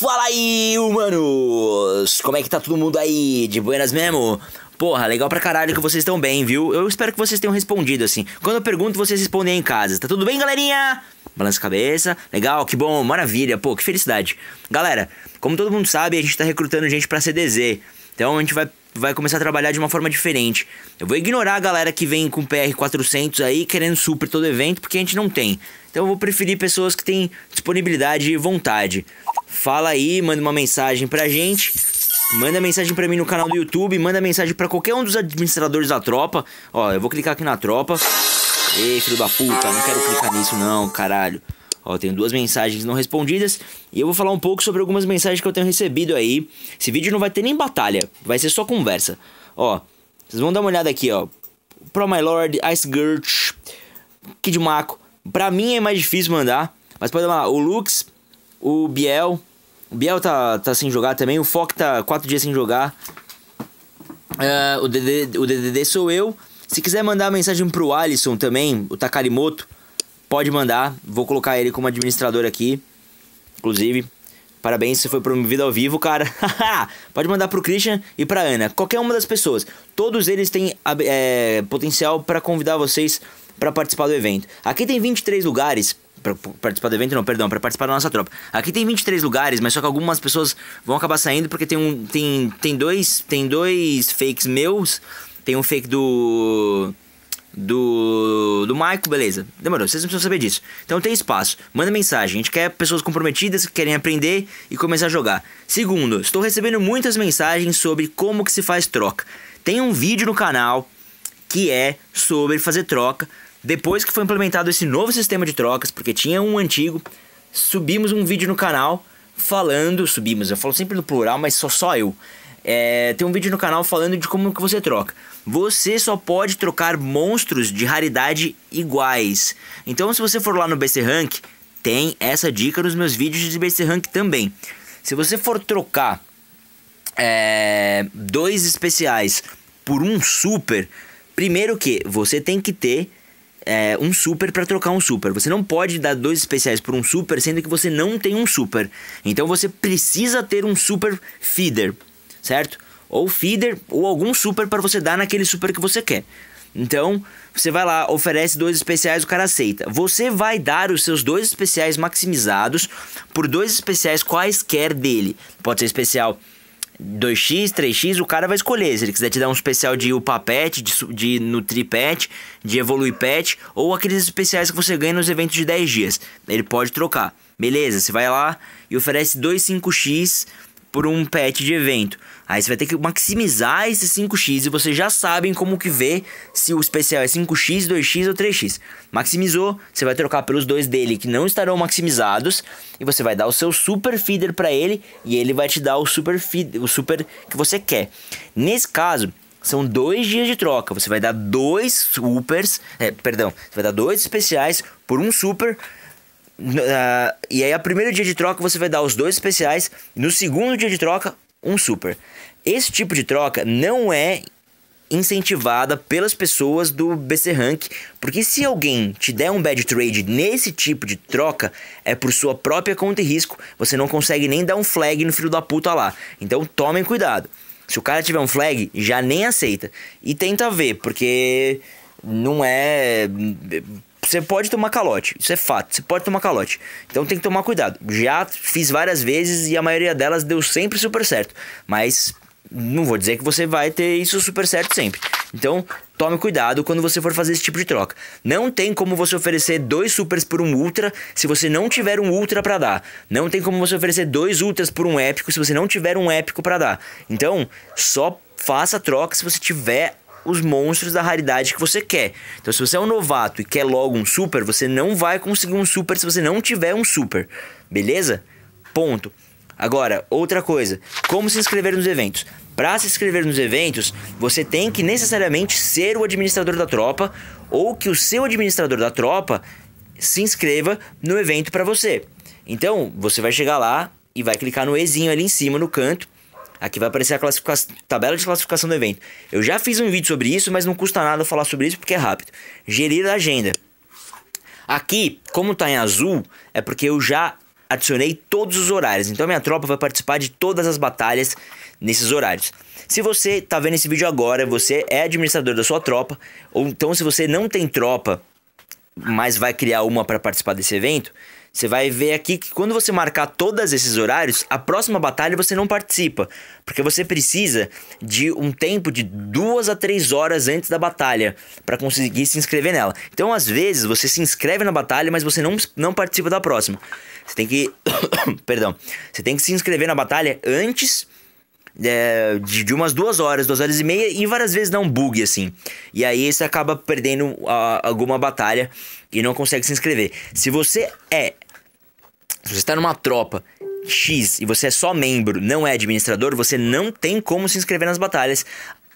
Fala aí, humanos! Como é que tá todo mundo aí? De buenas mesmo? Porra, legal pra caralho que vocês estão bem, viu? Eu espero que vocês tenham respondido assim. Quando eu pergunto, vocês respondem aí em casa. Tá tudo bem, galerinha? Balança a cabeça. Legal, que bom, maravilha. Pô, que felicidade. Galera, como todo mundo sabe, a gente tá recrutando gente pra CDZ. Então a gente vai vai começar a trabalhar de uma forma diferente. Eu vou ignorar a galera que vem com PR400 aí querendo super todo evento, porque a gente não tem. Então eu vou preferir pessoas que têm disponibilidade e vontade. Fala aí, manda uma mensagem pra gente. Manda mensagem para mim no canal do YouTube, manda mensagem para qualquer um dos administradores da tropa. Ó, eu vou clicar aqui na tropa. Ei, filho da puta, não quero clicar nisso não, caralho. Ó, tenho duas mensagens não respondidas e eu vou falar um pouco sobre algumas mensagens que eu tenho recebido aí. Esse vídeo não vai ter nem batalha, vai ser só conversa. Ó, vocês vão dar uma olhada aqui, ó. Pro My Lord, Ice Girt, Kid Mako. Pra mim é mais difícil mandar, mas pode dar lá, o Lux, o Biel. O Biel tá, tá sem jogar também. O Foque tá quatro dias sem jogar. Uh, o, DDD, o DDD sou eu. Se quiser mandar mensagem pro Alisson também, o Takarimoto, pode mandar. Vou colocar ele como administrador aqui. Inclusive, parabéns, você foi promovido ao vivo, cara. pode mandar pro Christian e pra Ana. Qualquer uma das pessoas. Todos eles têm ah, é, potencial para convidar vocês para participar do evento. Aqui tem 23 lugares Pra participar do evento, não, perdão, para participar da nossa tropa. Aqui tem 23 lugares, mas só que algumas pessoas vão acabar saindo porque tem um. Tem, tem dois. Tem dois fakes meus. Tem um fake do. Do. Do Maico, beleza. Demorou, vocês não precisam saber disso. Então tem espaço. Manda mensagem. A gente quer pessoas comprometidas que querem aprender e começar a jogar. Segundo, estou recebendo muitas mensagens sobre como que se faz troca. Tem um vídeo no canal que é sobre fazer troca depois que foi implementado esse novo sistema de trocas, porque tinha um antigo, subimos um vídeo no canal falando, subimos, eu falo sempre no plural, mas só só eu. É, tem um vídeo no canal falando de como que você troca. Você só pode trocar monstros de raridade iguais. Então, se você for lá no BC Rank, tem essa dica nos meus vídeos de BC Rank também. Se você for trocar é, dois especiais por um super, primeiro que você tem que ter é, um super para trocar um super. Você não pode dar dois especiais por um super, sendo que você não tem um super. Então você precisa ter um super feeder, certo? Ou feeder, ou algum super para você dar naquele super que você quer. Então, você vai lá, oferece dois especiais, o cara aceita. Você vai dar os seus dois especiais maximizados por dois especiais quaisquer dele. Pode ser especial 2x, 3x, o cara vai escolher. Se ele quiser te dar um especial de upa pet, de, de nutri pet, de evoluir pet, ou aqueles especiais que você ganha nos eventos de 10 dias. Ele pode trocar. Beleza, você vai lá e oferece 25 x por um pet de evento. Aí você vai ter que maximizar esse 5x e vocês já sabem como que vê se o especial é 5x, 2x ou 3x. Maximizou, você vai trocar pelos dois dele que não estarão maximizados e você vai dar o seu super feeder para ele e ele vai te dar o super feeder, o super que você quer. Nesse caso, são dois dias de troca. Você vai dar dois supers, é, perdão, você vai dar dois especiais por um super Uh, e aí, a primeiro dia de troca, você vai dar os dois especiais. No segundo dia de troca, um super. Esse tipo de troca não é incentivada pelas pessoas do BC Rank, porque se alguém te der um bad trade nesse tipo de troca, é por sua própria conta e risco, você não consegue nem dar um flag no filho da puta lá. Então tomem cuidado. Se o cara tiver um flag, já nem aceita. E tenta ver, porque não é você pode tomar calote, isso é fato, você pode tomar calote. Então tem que tomar cuidado. Já fiz várias vezes e a maioria delas deu sempre super certo. Mas não vou dizer que você vai ter isso super certo sempre. Então, tome cuidado quando você for fazer esse tipo de troca. Não tem como você oferecer dois supers por um ultra se você não tiver um ultra para dar. Não tem como você oferecer dois ultras por um épico se você não tiver um épico para dar. Então, só faça a troca se você tiver os monstros da raridade que você quer. Então, se você é um novato e quer logo um super, você não vai conseguir um super se você não tiver um super. Beleza? Ponto. Agora, outra coisa, como se inscrever nos eventos? Para se inscrever nos eventos, você tem que necessariamente ser o administrador da tropa ou que o seu administrador da tropa se inscreva no evento para você. Então, você vai chegar lá e vai clicar no Ezinho ali em cima no canto Aqui vai aparecer a tabela de classificação do evento. Eu já fiz um vídeo sobre isso, mas não custa nada falar sobre isso porque é rápido. Gerir a agenda. Aqui, como está em azul, é porque eu já adicionei todos os horários. Então minha tropa vai participar de todas as batalhas nesses horários. Se você está vendo esse vídeo agora, você é administrador da sua tropa, ou então se você não tem tropa, mas vai criar uma para participar desse evento, você vai ver aqui que quando você marcar todos esses horários, a próxima batalha você não participa, porque você precisa de um tempo de duas a três horas antes da batalha para conseguir se inscrever nela. Então, às vezes, você se inscreve na batalha, mas você não, não participa da próxima. Você tem que. Perdão. Você tem que se inscrever na batalha antes é, de, de, umas duas horas, duas horas e meia, e várias vezes dá um bug, assim. E aí você acaba perdendo a, alguma batalha e não consegue se inscrever. Se você é. Se você está numa tropa X e você é só membro, não é administrador, você não tem como se inscrever nas batalhas.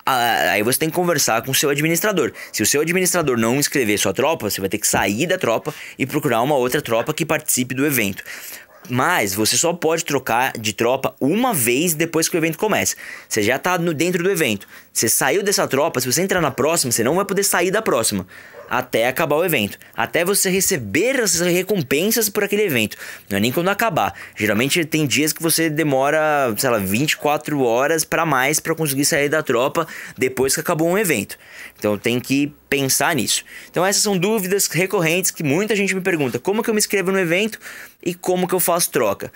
Aí você tem que conversar com o seu administrador. Se o seu administrador não inscrever sua tropa, você vai ter que sair da tropa e procurar uma outra tropa que participe do evento. Mas você só pode trocar de tropa uma vez depois que o evento começa. Você já tá no, dentro do evento. Você saiu dessa tropa, se você entrar na próxima, você não vai poder sair da próxima até acabar o evento, até você receber as recompensas por aquele evento. Não é nem quando acabar. Geralmente tem dias que você demora, sei lá, 24 horas para mais para conseguir sair da tropa depois que acabou um evento. Então tem que pensar nisso. Então essas são dúvidas recorrentes que muita gente me pergunta: como que eu me inscrevo no evento e como que eu faço troca?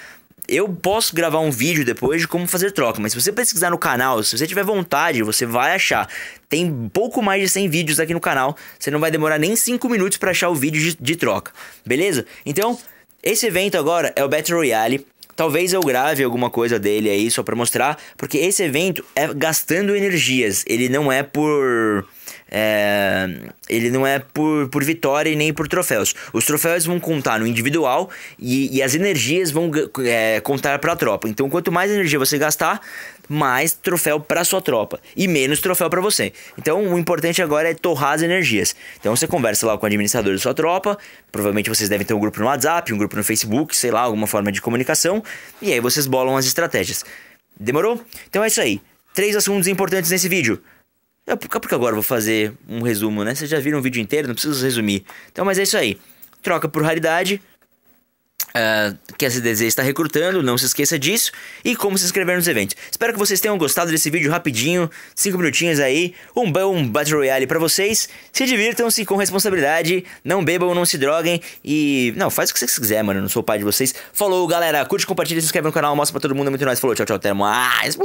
eu posso gravar um vídeo depois de como fazer troca, mas se você pesquisar no canal, se você tiver vontade, você vai achar. Tem pouco mais de 100 vídeos aqui no canal, você não vai demorar nem 5 minutos para achar o vídeo de, de troca, beleza? Então, esse evento agora é o Battle Royale. Talvez eu grave alguma coisa dele aí só para mostrar, porque esse evento é gastando energias, ele não é por é, ele não é por, por vitória e nem por troféus. Os troféus vão contar no individual e, e as energias vão é, contar para a tropa. Então, quanto mais energia você gastar, mais troféu para sua tropa e menos troféu para você. Então, o importante agora é torrar as energias. Então, você conversa lá com o administrador da sua tropa. Provavelmente vocês devem ter um grupo no WhatsApp, um grupo no Facebook, sei lá, alguma forma de comunicação. E aí vocês bolam as estratégias. Demorou? Então é isso aí. Três assuntos importantes nesse vídeo. É porque agora vou fazer um resumo, né? Vocês já viram o vídeo inteiro, não preciso resumir. Então, mas é isso aí. Troca por raridade. Uh, que a CDZ está recrutando, não se esqueça disso. E como se inscrever nos eventos. Espero que vocês tenham gostado desse vídeo rapidinho. cinco minutinhos aí. Um bom Battle Royale para vocês. Se divirtam-se com responsabilidade. Não bebam, não se droguem. E. Não, faz o que vocês quiserem, mano. Eu não sou o pai de vocês. Falou, galera. Curte, compartilha, se inscreve no canal. Mostra pra todo mundo. É muito nóis. Falou, tchau, tchau. Até mais.